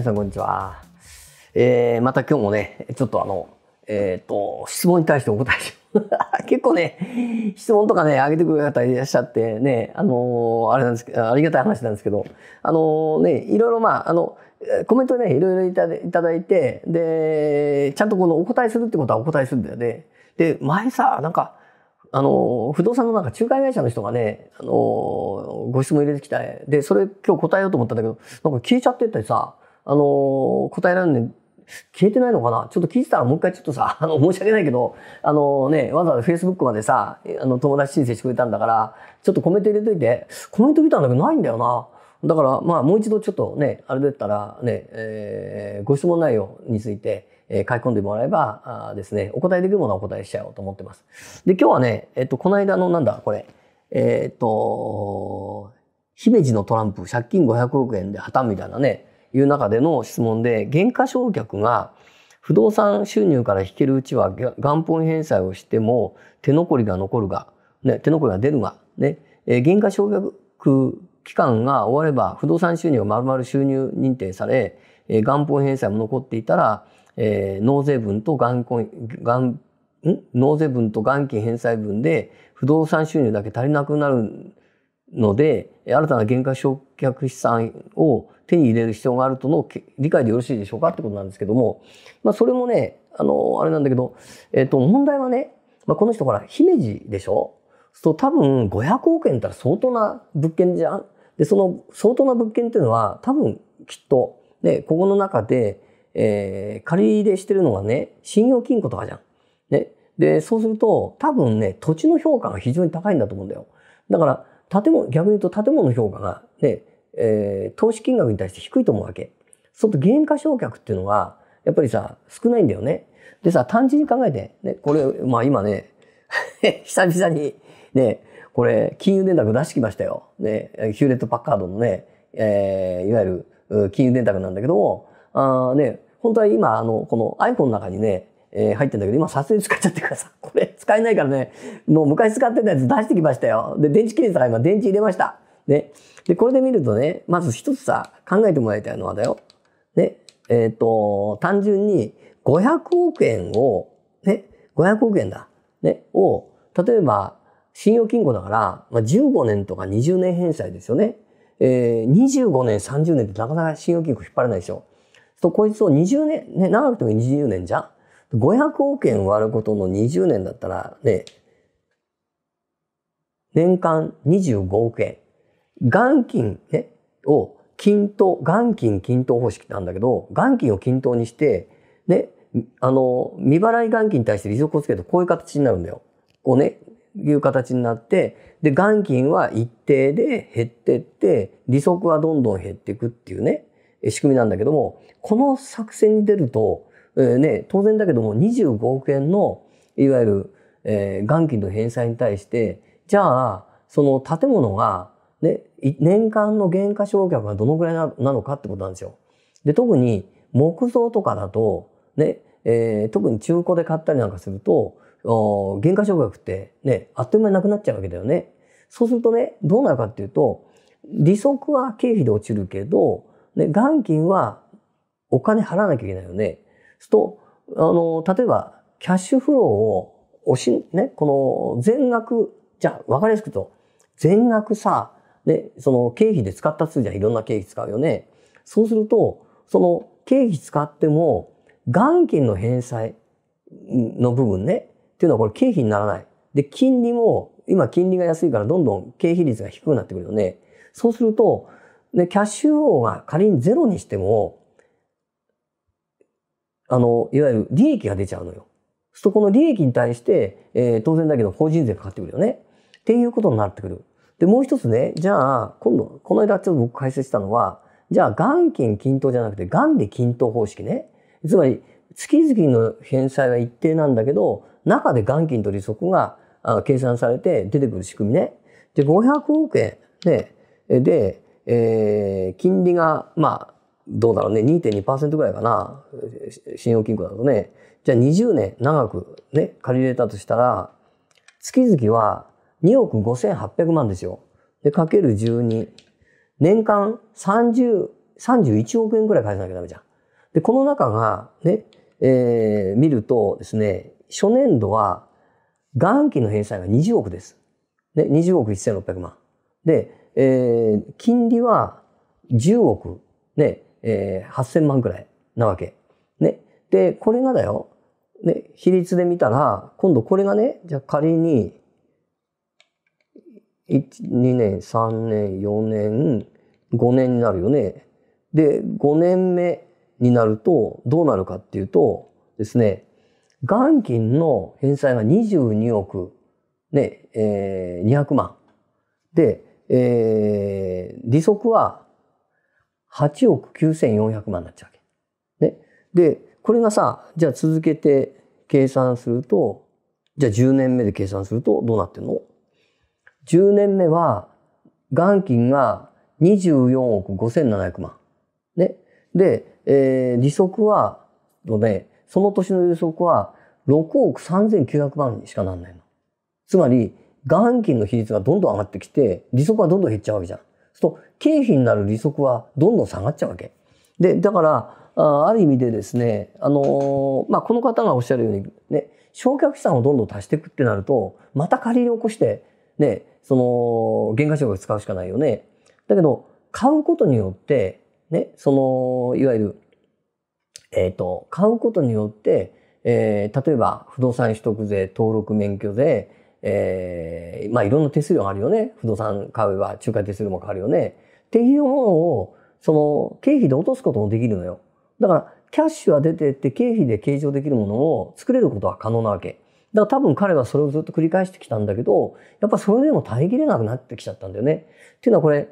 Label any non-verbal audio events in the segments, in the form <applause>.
皆さんこんにちは。えー、また今日もね、ちょっとあの、えっ、ー、と、質問に対してお答えし <laughs> 結構ね、質問とかね、あげてくる方いらっしゃってね、あのー、あれなんですけど、ありがたい話なんですけど、あのー、ね、いろいろまあ、あの、コメントね、いろいろいただいて、で、ちゃんとこのお答えするってことはお答えするんだよね。で、前さ、なんか、あの、不動産のなんか仲介会社の人がね、あの、ご質問入れてきた。で、それ今日答えようと思ったんだけど、なんか消えちゃっててさ、あのー、答えられるんで、消えてないのかなちょっと聞いてたらもう一回ちょっとさ、<laughs> あの、申し訳ないけど、あのね、わざわざ Facebook までさ、あの、友達申請してくれたんだから、ちょっとコメント入れといて、コメント見たんだけどないんだよな。だから、まあ、もう一度ちょっとね、あれだったら、ね、えー、ご質問内容について、えー、書き込んでもらえば、あですね、お答えできるものはお答えしちゃおうと思ってます。で、今日はね、えっと、この間の、なんだ、これ、えー、っと、姫路のトランプ、借金500億円で破綻みたいなね、いう中での質問で減価償却が不動産収入から引けるうちは元本返済をしても手残りが残るが、ね、手残りが出るが、ね、減価償却期間が終われば不動産収入がまる収入認定され元本返済も残っていたら、えー、納税分と元本元納税分と元金返済分で不動産収入だけ足りなくなるので新たな減価償却資産を手に入れる必要があるとの理解でよろしいでしょうかってことなんですけども、まあ、それもねあのあれなんだけど、えっと、問題はね、まあ、この人ほら姫路でしょそう多分500億円ったら相当な物件じゃんでその相当な物件っていうのは多分きっと、ね、ここの中で、えー、借り入れしてるのがね信用金庫とかじゃん。ね、でそうすると多分ね土地の評価が非常に高いんだと思うんだよ。だから建物、逆に言うと建物の評価がね、えー、投資金額に対して低いと思うわけ。そうすると減価償却っていうのは、やっぱりさ、少ないんだよね。でさ、単純に考えて、ね、これ、まあ今ね、<laughs> 久々にね、これ、金融電卓出してきましたよ。ね、ヒューレット・パッカードのね、えー、いわゆる金融電卓なんだけども、あね、本当は今、あの、この iPhone の中にね、えー、入ってんだけど、今さすがに使っちゃってください。<laughs> これ使えないからね、もう昔使ってたやつ出してきましたよ。で、電池切れたから今電池入れました。ね。で、これで見るとね、まず一つさ、考えてもらいたいのはだよ。ね。えっ、ー、と、単純に500億円を、ね、500億円だ。ね。を、例えば、信用金庫だから、まあ、15年とか20年返済ですよね。えー、25年、30年ってなかなか信用金庫引っ張れないでしょ。うこいつを20年、ね、長くても20年じゃん。500億円割ることの20年だったらね、年間25億円。元金、ね、を均等、元金均等方式なんだけど、元金を均等にして、ね、あの、未払い元金に対して利息をつけるとこういう形になるんだよ。こうね、いう形になって、で、元金は一定で減ってって、利息はどんどん減っていくっていうね、仕組みなんだけども、この作戦に出ると、えー、ね、当然だけども25億円のいわゆる、えー、元金の返済に対してじゃあその建物が、ね、年間の減価償却がどのぐらいなのかってことなんですよ。で特に木造とかだと、ねえー、特に中古で買ったりなんかすると減価償却ってねあっという間になくなっちゃうわけだよね。そうするとねどうなるかっていうと利息は経費で落ちるけど、ね、元金はお金払わなきゃいけないよね。すと、あの、例えば、キャッシュフローを、おし、ね、この、全額、じゃあ、わかりやすくと、全額さ、ね、その、経費で使ったとすは、じゃいろんな経費使うよね。そうすると、その、経費使っても、元金の返済の部分ね、っていうのはこれ経費にならない。で、金利も、今金利が安いからどんどん経費率が低くなってくるよね。そうすると、ね、キャッシュフローが仮にゼロにしても、あの、いわゆる利益が出ちゃうのよ。そこの利益に対して、えー、当然だけど法人税かかってくるよね。っていうことになってくる。で、もう一つね、じゃあ、今度、この間ちょっと僕解説したのは、じゃあ、元金均等じゃなくて、元利均等方式ね。つまり、月々の返済は一定なんだけど、中で元金と利息が計算されて出てくる仕組みね。で、500億円、で、で、えー、金利が、まあ、どうだろうね、2.2%ぐらいかな、信用金庫だとね。じゃあ20年長くね、借り入れたとしたら、月々は2億5800万ですよ。で、かける12。年間30、31億円ぐらい返さなきゃダメじゃん。で、この中がね、えー、見るとですね、初年度は元期の返済が20億です。ね、20億1600万。で、えー、金利は10億。ね、えー、8000万ぐらいなわけ。ね。で、これがだよ、ね、比率で見たら、今度これがね、じゃ仮に、1、2年、3年、4年、5年になるよね。で、5年目になると、どうなるかっていうとですね、元金の返済が22億、ね、えー、200万。で、えー、利息は8億9400万になっちゃうわけ。ね。で、これがさ、じゃあ続けて計算すると、じゃあ10年目で計算するとどうなってんの ?10 年目は、元金が24億5700万。ね。で、えー、利息は、のね、その年の利息は6億3900万にしかなんないの。つまり、元金の比率がどんどん上がってきて、利息はどんどん減っちゃうわけじゃん。と経費になる利息はどんどん下がっちゃうわけ。で、だから、ある意味でですね、あのまあ、この方がおっしゃるように、ね、焼却資産をどんどん足していくってなると、また借りに起こして、ね、その、減価償却使うしかないよね。だけど、買うことによって、ね、その、いわゆる、えっ、ー、と、買うことによって、えー、例えば、不動産取得税、登録免許税、えー、まあいろんな手数料があるよね。不動産買えば仲介手数料もかかるよね。っていうものを、その経費で落とすこともできるのよ。だから、キャッシュは出てって経費で計上できるものを作れることは可能なわけ。だから多分彼はそれをずっと繰り返してきたんだけど、やっぱそれでも耐えきれなくなってきちゃったんだよね。っていうのはこれ、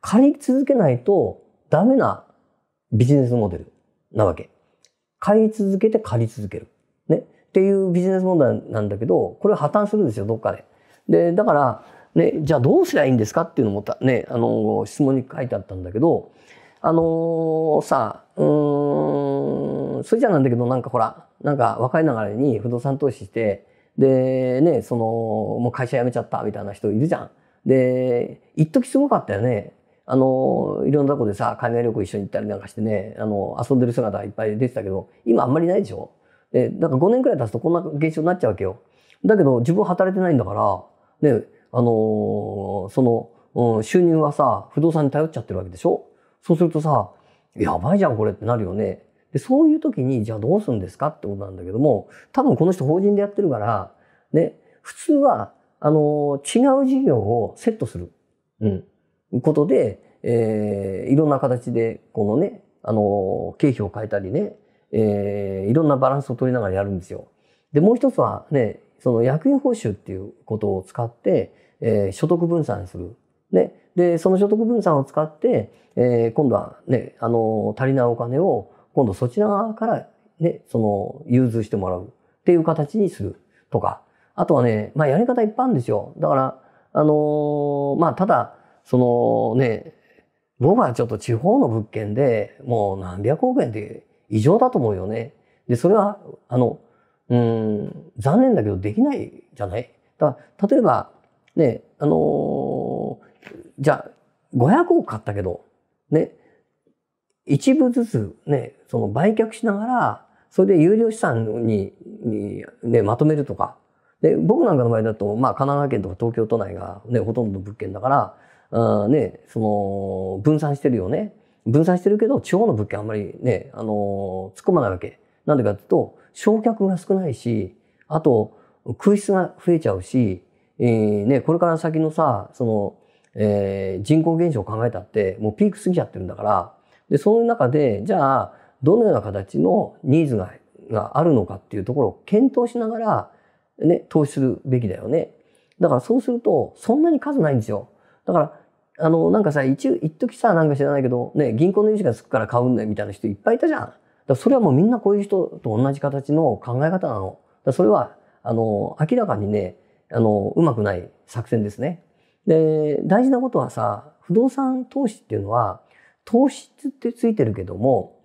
借り続けないとダメなビジネスモデルなわけ。買い続けて借り続ける。っていうビジネス問題なんだけど、これ破綻するんですよ、どっかで。で、だから、ね、じゃあどうすりゃいいんですかっていうのもね、あの、質問に書いてあったんだけど、あのー、さ、うん、それじゃなんだけど、なんかほら、なんか若いながらに不動産投資して、で、ね、その、もう会社辞めちゃったみたいな人いるじゃん。で、一時すごかったよね。あの、いろんなとこでさ、海外旅行一緒に行ったりなんかしてね、あの、遊んでる姿いっぱい出てたけど、今あんまりないでしょえだから5年くらい経つとこんな現象になっちゃうわけよ。だけど自分働いてないんだから、ね、あのー、その、うん、収入はさ、不動産に頼っちゃってるわけでしょそうするとさ、やばいじゃんこれってなるよね。で、そういう時に、じゃあどうするんですかってことなんだけども、多分この人法人でやってるから、ね、普通は、あのー、違う事業をセットする、うん、ことで、えー、いろんな形で、このね、あのー、経費を変えたりね、えー、いろんなバランスを取りながらやるんですよ。で、もう一つはね、その役員報酬っていうことを使って、えー、所得分散する。ね。で、その所得分散を使って、えー、今度はね、あの、足りないお金を、今度そちら側から、ね、その、融通してもらうっていう形にするとか。あとはね、まあ、やり方いっぱいあるんですよ。だから、あのー、まあ、ただ、そのね、僕はちょっと地方の物件でもう何百億円で異常だと思うよね。で、それは、あの、うん、残念だけどできないじゃないだ例えば、ね、あのー、じゃあ、500億買ったけど、ね、一部ずつね、その売却しながら、それで有料資産に、にね、まとめるとか。で、僕なんかの場合だと、まあ、神奈川県とか東京都内がね、ほとんど物件だから、あね、その、分散してるよね。分散してるけど、地方の物件あんまりね、あの突っ込まないわけ。なんでかっていうと、焼却が少ないし、あと、空室が増えちゃうし、えー、ね、これから先のさ、その、えー、人口減少を考えたって、もうピーク過ぎちゃってるんだから、で、その中で、じゃあ、どのような形のニーズががあるのかっていうところを検討しながら、ね、投資するべきだよね。だからそうすると、そんなに数ないんですよ。だから、あの、なんかさ、一、一時さ、なんか知らないけど、ね、銀行の融資がつくから買うんだよみたいな人いっぱいいたじゃん。だそれはもうみんなこういう人と同じ形の考え方なの。だそれは、あの、明らかにね、あの、うまくない作戦ですね。で、大事なことはさ、不動産投資っていうのは、投資ってついてるけども、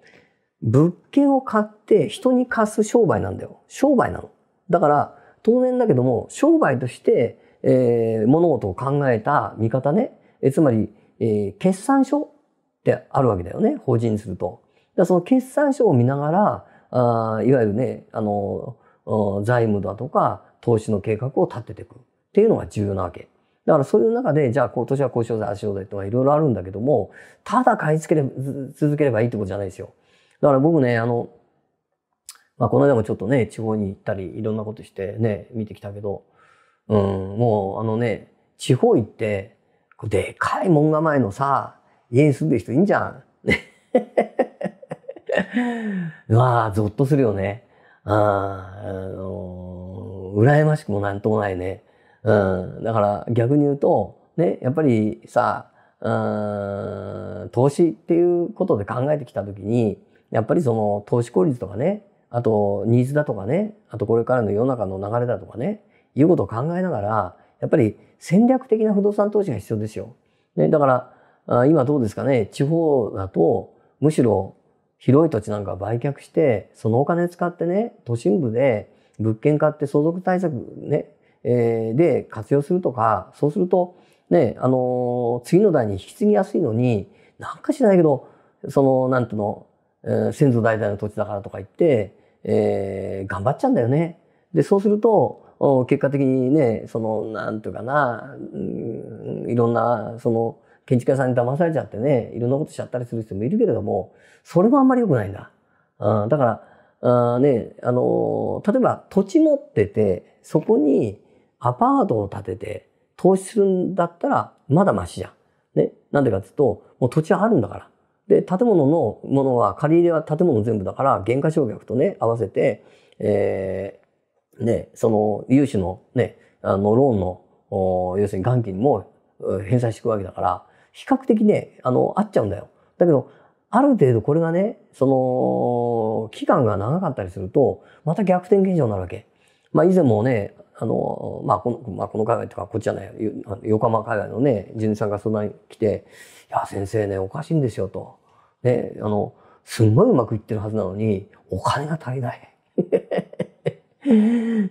物件を買って人に貸す商売なんだよ。商売なの。だから、当然だけども、商売として、えー、物事を考えた見方ね、えつまり、えー、決算書ってあるわけだよね、法人にすると。だその決算書を見ながら、あいわゆるね、あの、財務だとか、投資の計画を立てていくっていうのが重要なわけ。だからそういう中で、じゃあ今年はこうしようぜ、ああぜとかいろいろあるんだけども、ただ買い付けれ続ければいいってことじゃないですよ。だから僕ね、あの、まあ、この間もちょっとね、地方に行ったり、いろんなことしてね、見てきたけど、うん、もうあのね、地方行って、でかい門構えのさ、家に住んでる人いいんじゃん。<laughs> わあ、ゾッとするよね。ああの羨ましくもなんともないね。うん。だから逆に言うと、ね、やっぱりさ、うん、投資っていうことで考えてきたときに、やっぱりその投資効率とかね、あとニーズだとかね、あとこれからの世の中の流れだとかね、いうことを考えながら、やっぱり戦略的な不動産投資が必要ですよ。ね、だから、今どうですかね、地方だと、むしろ広い土地なんか売却して、そのお金使ってね、都心部で物件買って相続対策ね、えー、で活用するとか、そうすると、ね、あのー、次の代に引き継ぎやすいのに、なんかしないけど、その、なんての、えー、先祖代々の土地だからとか言って、えー、頑張っちゃうんだよね。で、そうすると、結果的にね、その、なんとかな、いろんな、その、建築家さんに騙されちゃってね、いろんなことしちゃったりする人もいるけれども、それもあんまり良くないんだ。だから、ね、あの、例えば土地持ってて、そこにアパートを建てて、投資するんだったら、まだマシじゃん。ね。なんでかって言うと、もう土地はあるんだから。で、建物のものは、借り入れは建物全部だから、減価償却とね、合わせて、えー、で、その融資のね、あのローンの、お要するに元金も返済していくわけだから、比較的ね、あの、合っちゃうんだよ。だけど、ある程度これがね、その、期間が長かったりすると、また逆転現象になるわけ。まあ以前もね、あの、まあこの、まあこの海外とか、こっちじゃない、横浜海外のね、人事さんがそんなに来て、いや、先生ね、おかしいんですよと。ね、あの、すんごいうまくいってるはずなのに、お金が足りない。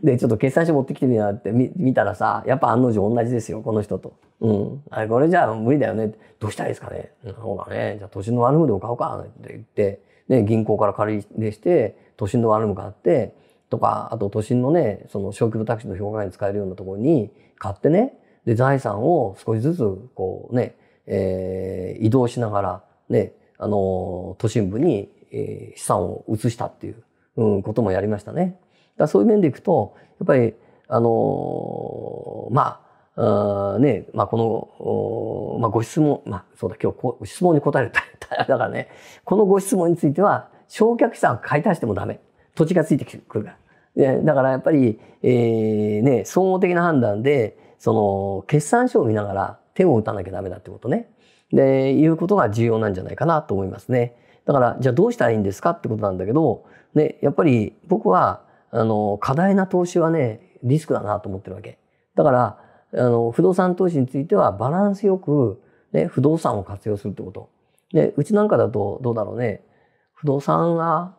で、ちょっと決算書持ってきてみなって見見たらさ、やっぱ案の定同じですよ、この人と。うん。あれ、これじゃあ無理だよね。どうしたらいいですかね。そうだね。じゃあ都心のワルムでも買おうかって言って、ね、銀行から借り入れして、都心のワルム買って、とか、あと都心のね、その小規模タクシーの評価に使えるようなところに買ってね、で、財産を少しずつ、こうね、えー、移動しながら、ね、あのー、都心部に、えー、資産を移したっていう、うん、こともやりましたね。だそういう面でいくとやっぱりあのまああねまあ、この、まあ、ご質問、まあ、そうだ、今日ご質問に答えるだからね、このご質問については、焼却資産を解体してもダメ。土地がついてくるから。だからやっぱり、えー、ね、総合的な判断で、その、決算書を見ながら手を打たなきゃダメだってことね。で、いうことが重要なんじゃないかなと思いますね。だから、じゃあどうしたらいいんですかってことなんだけど、ね、やっぱり僕は、あの、過大な投資はね、リスクだなと思ってるわけ。だから、あの、不動産投資についてはバランスよく、ね、不動産を活用するってこと。で、うちなんかだとどうだろうね。不動産が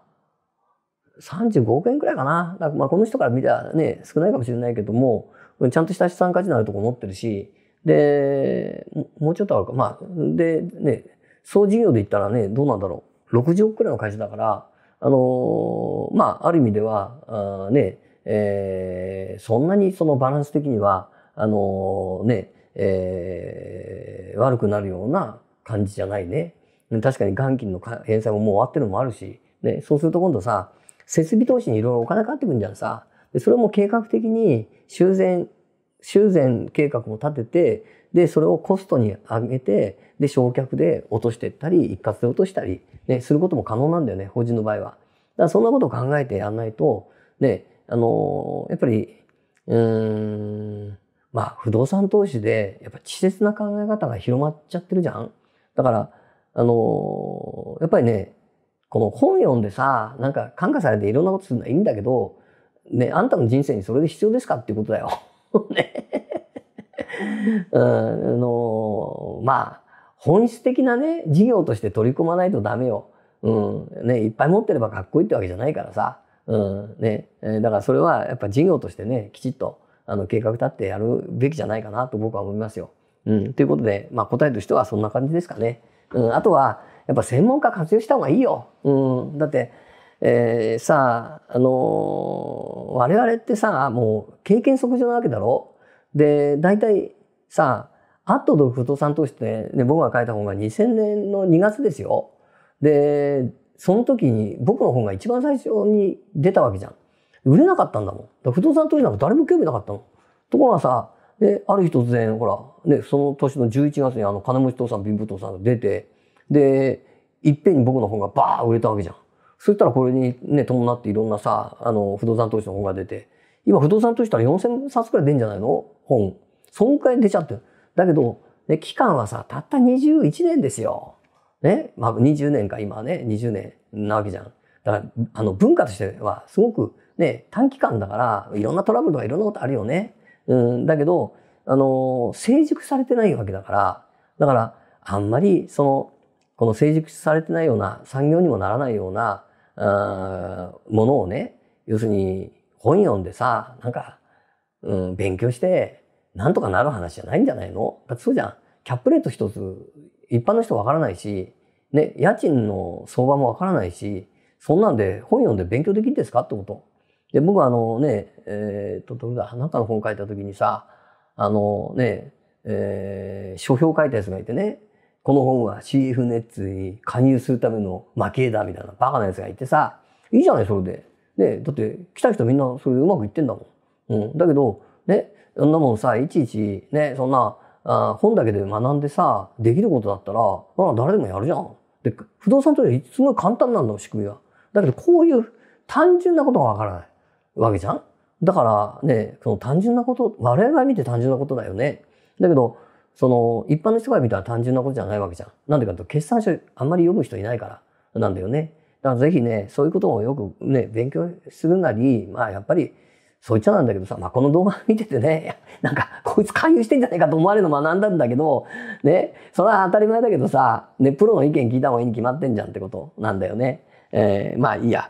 35億円くらいかな。かまあこの人から見たらね、少ないかもしれないけども、ちゃんとした資産価値のあるとこ持ってるし、で、もうちょっとあるか。まあ、で、ね、総事業で言ったらね、どうなんだろう。60億くらいの会社だから、あのまあ、ある意味では、あね、えー、そんなにそのバランス的には、あのね、えー、悪くなるような感じじゃないね。確かに元金の返済ももう終わってるのもあるし、ね、そうすると今度さ、設備投資にいろいろお金かかってくるんじゃんさ。でそれも計画的に修繕修繕計画を立ててでそれをコストに上げてで焼却で落としていったり一括で落としたり、ね、することも可能なんだよね法人の場合は。だからそんなことを考えてやんないとねあのやっぱりうんまあ不動産投資でやっぱ稚拙な考え方が広まっちゃってるじゃん。だからあのやっぱりねこの本読んでさなんか感化されていろんなことするのはいいんだけど、ね、あんたの人生にそれで必要ですかっていうことだよ。ね <laughs> うん、あの、まあ、本質的なね、事業として取り組まないとダメよ。うん、ね、いっぱい持ってればかっこいいってわけじゃないからさ。うん、ね、えだからそれはやっぱ事業としてね、きちっと、あの、計画立ってやるべきじゃないかなと僕は思いますよ。うん、ということで、まあ答えとしてはそんな感じですかね。うん、あとは、やっぱ専門家活用した方がいいよ。うん、だって、えー、さあ、あのー、我々ってさ、もう経験則上なわけだろで、大体さ、アットド不動産投資って、ね、僕が書いた本が2000年の2月ですよ。で、その時に僕の本が一番最初に出たわけじゃん。売れなかったんだもん。不動産投資なんか誰も興味なかったの。ところがさ、で、ある日突然、ほら、ね、その年の11月にあの金持ち父さん、貧乏父さんが出て、で、いっぺんに僕の本がバー売れたわけじゃん。そしたらこれにね、伴っていろんなさ、あの、不動産投資の本が出て、今不動産投資したら4000冊くらい出るんじゃないの本。そんくらい出ちゃってる。だけど、ね、期間はさ、たった21年ですよ。ね、まあ20年か、今はね、20年なわけじゃん。だから、あの、文化としてはすごくね、短期間だから、いろんなトラブルとかいろんなことあるよね。うん、だけど、あの、成熟されてないわけだから、だから、あんまり、その、この成熟されてないような産業にもならないような、あものをね要するに本読んでさなんか、うん、勉強してなんとかなる話じゃないんじゃないのだってそうじゃんキャップレート一つ一般の人わからないし、ね、家賃の相場もわからないしそんなんで本読んで勉強できるんですかってこと。で僕はあのねえー、っとどれだ何かの本書いた時にさあのね、えー、書評書いたやつがいてねこの本は CF ネッツに加入するための負けだみたいなバカなやつがいてさ、いいじゃない、それで。ね、だって来た人みんなそれでうまくいってんだもん。うん、だけど、ね、そんなもんさ、いちいち、ね、そんな、あ本だけで学んでさ、できることだったら、まあ、誰でもやるじゃん。で、不動産取はすごい簡単なんだん、仕組みは。だけど、こういう単純なことがわからないわけじゃんだからね、その単純なこと、我々が見て単純なことだよね。だけど、その、一般の人が見たら単純なことじゃないわけじゃん。なんでかというと、決算書あんまり読む人いないからなんだよね。だからぜひね、そういうことをよくね、勉強するなり、まあやっぱり、そう言っちゃなんだけどさ、まあ、この動画見ててね、なんか、こいつ勧誘してんじゃないかと思われるの学んだんだけど、ね、それは当たり前だけどさ、ね、プロの意見聞いた方がいいに決まってんじゃんってことなんだよね。えー、まあいいや、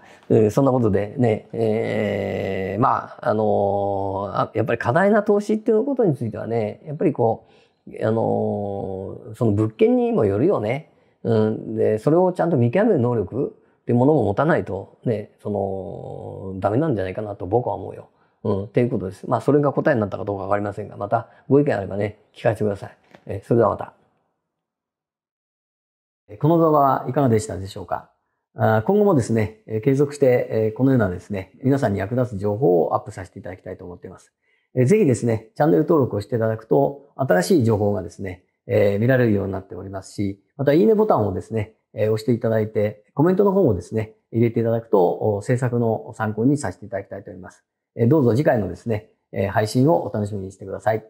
そんなことでね、えー、まあ、あのー、やっぱり過大な投資っていうことについてはね、やっぱりこう、あのー、その物件にもよるよね。うん、で、それをちゃんと見極める能力っていうものも持たないと、ね、その、ダメなんじゃないかなと僕は思うよ。うん、っていうことです。まあ、それが答えになったかどうか分かりませんが、またご意見あればね、聞かせてください。えそれではまた。この動画はいかがでしたでしょうか今後もですね、継続してこのようなですね、皆さんに役立つ情報をアップさせていただきたいと思っています。えぜひですね、チャンネル登録をしていただくと、新しい情報がですね、えー、見られるようになっておりますし、また、いいねボタンをですね、えー、押していただいて、コメントの方もですね、入れていただくと、制作の参考にさせていただきたいと思います。えー、どうぞ次回のですね、え配信をお楽しみにしてください。